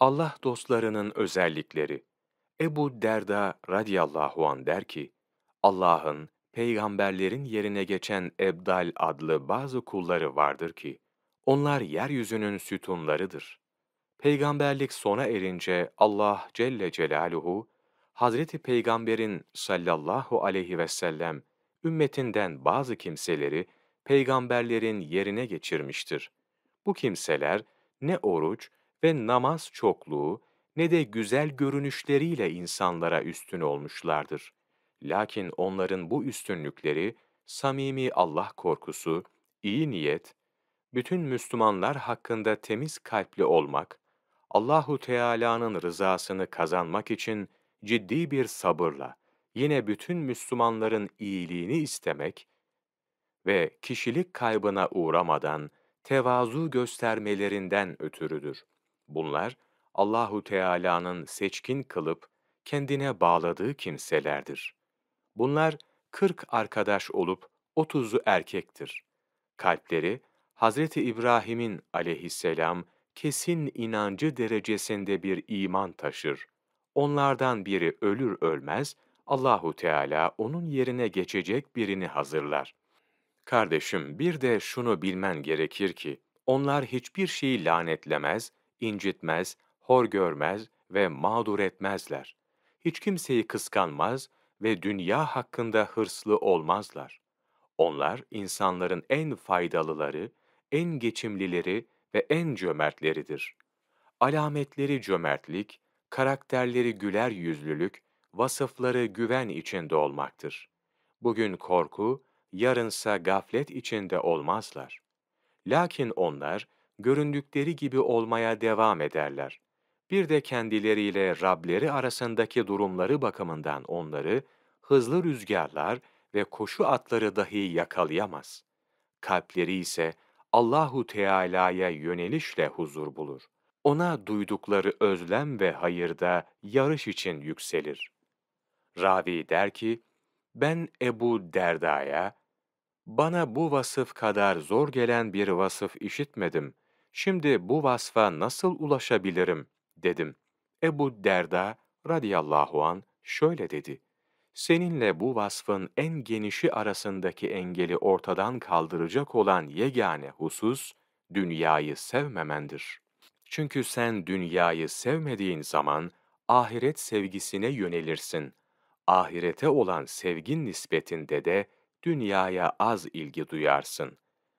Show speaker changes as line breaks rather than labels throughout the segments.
Allah dostlarının özellikleri Ebu Derda radiyallahu an der ki, Allah'ın, peygamberlerin yerine geçen Ebdal adlı bazı kulları vardır ki, onlar yeryüzünün sütunlarıdır. Peygamberlik sona erince Allah Celle Celaluhu, Hazreti Peygamber'in sallallahu aleyhi ve sellem ümmetinden bazı kimseleri peygamberlerin yerine geçirmiştir. Bu kimseler ne oruç ve namaz çokluğu ne de güzel görünüşleriyle insanlara üstün olmuşlardır. Lakin onların bu üstünlükleri samimi Allah korkusu, iyi niyet, bütün Müslümanlar hakkında temiz kalpli olmak, Allahu Teala'nın rızasını kazanmak için ciddi bir sabırla yine bütün Müslümanların iyiliğini istemek ve kişilik kaybına uğramadan tevazu göstermelerinden ötürüdür. Bunlar Allahu Teala'nın seçkin kılıp kendine bağladığı kimselerdir. Bunlar kırk arkadaş olup otuzu erkektir. Kalpleri Hazreti İbrahim'in aleyhisselam kesin inancı derecesinde bir iman taşır. Onlardan biri ölür ölmez Allahu Teala onun yerine geçecek birini hazırlar. Kardeşim bir de şunu bilmen gerekir ki onlar hiçbir şeyi lanetlemez incitmez, hor görmez ve mağdur etmezler. Hiç kimseyi kıskanmaz ve dünya hakkında hırslı olmazlar. Onlar insanların en faydalıları, en geçimlileri ve en cömertleridir. Alametleri cömertlik, karakterleri güler yüzlülük, vasıfları güven içinde olmaktır. Bugün korku, yarınsa gaflet içinde olmazlar. Lakin onlar göründükleri gibi olmaya devam ederler. Bir de kendileriyle Rableri arasındaki durumları bakımından onları hızlı rüzgarlar ve koşu atları dahi yakalayamaz. Kalpleri ise Allahu Teala'ya yönelişle huzur bulur. Ona duydukları özlem ve hayırda yarış için yükselir. Ravi der ki, ben Ebu Derda'ya, bana bu vasıf kadar zor gelen bir vasıf işitmedim.'' Şimdi bu vasfa nasıl ulaşabilirim dedim. Ebu Derda radıyallahu an şöyle dedi. Seninle bu vasfın en genişi arasındaki engeli ortadan kaldıracak olan yegane husus, dünyayı sevmemendir. Çünkü sen dünyayı sevmediğin zaman ahiret sevgisine yönelirsin. Ahirete olan sevgin nispetinde de dünyaya az ilgi duyarsın.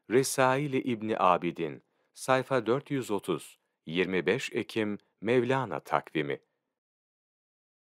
Resail-i İbni Abidin sayfa 430, 25 Ekim Mevlana takvimi.